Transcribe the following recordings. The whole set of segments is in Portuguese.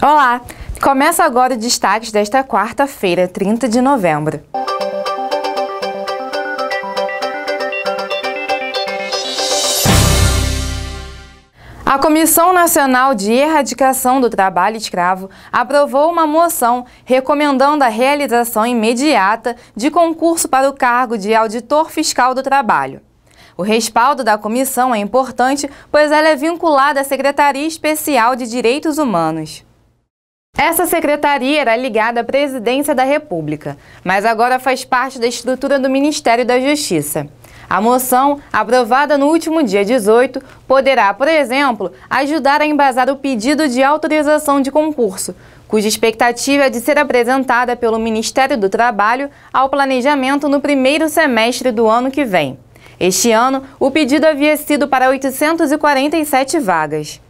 Olá! Começa agora o destaque desta quarta-feira, 30 de novembro. A Comissão Nacional de Erradicação do Trabalho Escravo aprovou uma moção recomendando a realização imediata de concurso para o cargo de Auditor Fiscal do Trabalho. O respaldo da comissão é importante, pois ela é vinculada à Secretaria Especial de Direitos Humanos. Essa secretaria era ligada à Presidência da República, mas agora faz parte da estrutura do Ministério da Justiça. A moção, aprovada no último dia 18, poderá, por exemplo, ajudar a embasar o pedido de autorização de concurso, cuja expectativa é de ser apresentada pelo Ministério do Trabalho ao planejamento no primeiro semestre do ano que vem. Este ano, o pedido havia sido para 847 vagas.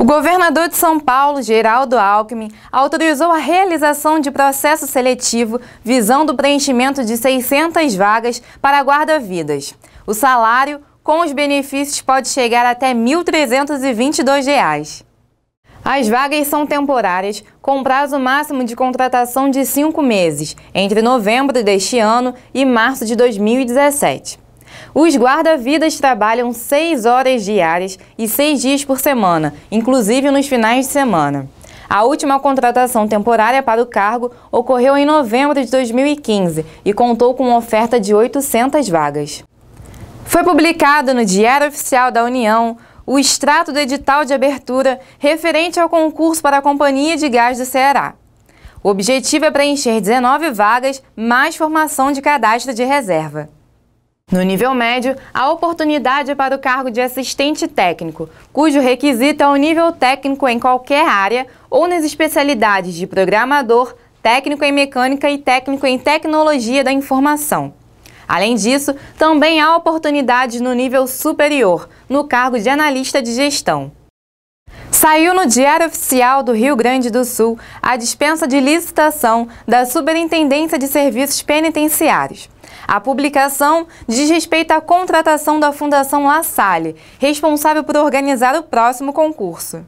O governador de São Paulo, Geraldo Alckmin, autorizou a realização de processo seletivo visando o preenchimento de 600 vagas para guarda-vidas. O salário, com os benefícios, pode chegar até R$ 1.322. As vagas são temporárias, com prazo máximo de contratação de cinco meses, entre novembro deste ano e março de 2017. Os guarda-vidas trabalham seis horas diárias e seis dias por semana, inclusive nos finais de semana. A última contratação temporária para o cargo ocorreu em novembro de 2015 e contou com uma oferta de 800 vagas. Foi publicado no Diário Oficial da União o extrato do edital de abertura referente ao concurso para a Companhia de Gás do Ceará. O objetivo é preencher 19 vagas mais formação de cadastro de reserva. No nível médio, a oportunidade é para o cargo de assistente técnico, cujo requisito é o nível técnico em qualquer área ou nas especialidades de programador, técnico em mecânica e técnico em tecnologia da informação. Além disso, também há oportunidades no nível superior, no cargo de analista de gestão. Saiu no Diário Oficial do Rio Grande do Sul a dispensa de licitação da Superintendência de Serviços Penitenciários. A publicação diz respeito à contratação da Fundação La Salle, responsável por organizar o próximo concurso.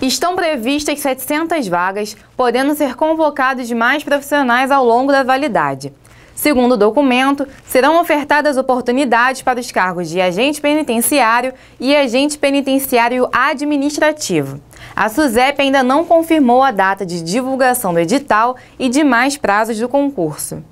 Estão previstas 700 vagas, podendo ser convocados mais profissionais ao longo da validade. Segundo o documento, serão ofertadas oportunidades para os cargos de agente penitenciário e agente penitenciário administrativo. A SUSEP ainda não confirmou a data de divulgação do edital e demais prazos do concurso.